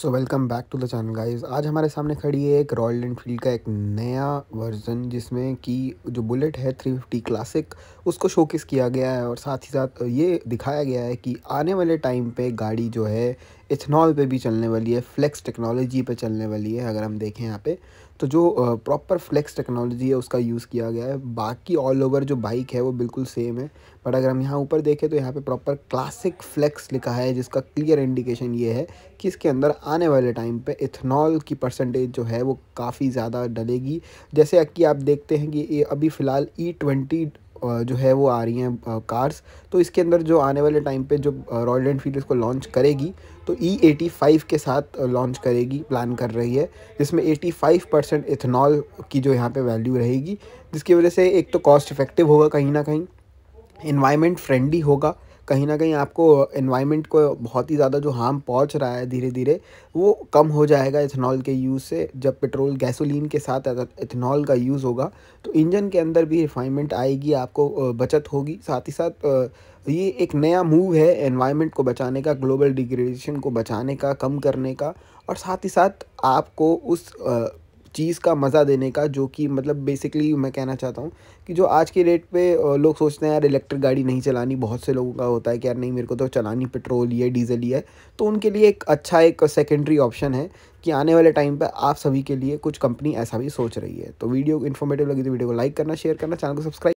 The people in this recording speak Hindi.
so welcome back to the channel guys आज हमारे सामने खड़ी है एक रॉयल इनफील्ड का एक नया वर्जन जिसमें कि जो बुलेट है 350 क्लासिक उसको शोकेस किया गया है और साथ ही साथ ये दिखाया गया है कि आने वाले टाइम पे गाड़ी जो है इथेनॉल पे भी चलने वाली है फ्लेक्स टेक्नोलॉजी पे चलने वाली है अगर हम देखें यहाँ पे तो जो प्रॉपर फ्लेक्स टेक्नोलॉजी है उसका यूज़ किया गया है बाकी ऑल ओवर जो बाइक है वो बिल्कुल सेम है बट अगर हम यहाँ ऊपर देखें तो यहाँ पे प्रॉपर क्लासिक फ्लेक्स लिखा है जिसका क्लियर इंडिकेशन ये है कि इसके अंदर आने वाले टाइम पे इथेनॉल की परसेंटेज जो है वो काफ़ी ज़्यादा डलेगी जैसे कि आप देखते हैं कि ये अभी फ़िलहाल ई e ट्वेंटी जो है वो आ रही हैं कार्स तो इसके अंदर जो आने वाले टाइम पे जो रॉयल एनफील्ड इसको लॉन्च करेगी तो ई एटी फाइव के साथ लॉन्च करेगी प्लान कर रही है जिसमें एटी फाइव परसेंट इथेनॉल की जो यहाँ पे वैल्यू रहेगी जिसकी वजह से एक तो कॉस्ट इफ़ेक्टिव होगा कहीं ना कहीं इन्वायरमेंट फ्रेंडली होगा कहीं ना कहीं आपको इन्वायरमेंट को बहुत ही ज़्यादा जो हार्म पहुंच रहा है धीरे धीरे वो कम हो जाएगा इथेनॉल के यूज़ से जब पेट्रोल गैसोलीन के साथ इथेनॉल का यूज़ होगा तो इंजन के अंदर भी रिफाइनमेंट आएगी आपको बचत होगी साथ ही साथ ये एक नया मूव है इन्वायरमेंट को बचाने का ग्लोबल डिग्रेडेशन को बचाने का कम करने का और साथ ही साथ आपको उस चीज़ का मज़ा देने का जो कि मतलब बेसिकली मैं कहना चाहता हूँ कि जो आज के डेट पे लोग सोचते हैं यार इलेक्ट्रिक गाड़ी नहीं चलानी बहुत से लोगों का होता है कि यार नहीं मेरे को तो चलानी पेट्रोल ही है डीजल ही है तो उनके लिए एक अच्छा एक सेकेंडरी ऑप्शन है कि आने वाले टाइम पर आप सभी के लिए कुछ कंपनी ऐसा भी सोच रही है तो वीडियो इन्फॉर्मेटिव लगी तो वीडियो को लाइक करना शेयर करना चैनल को सब्सक्राइब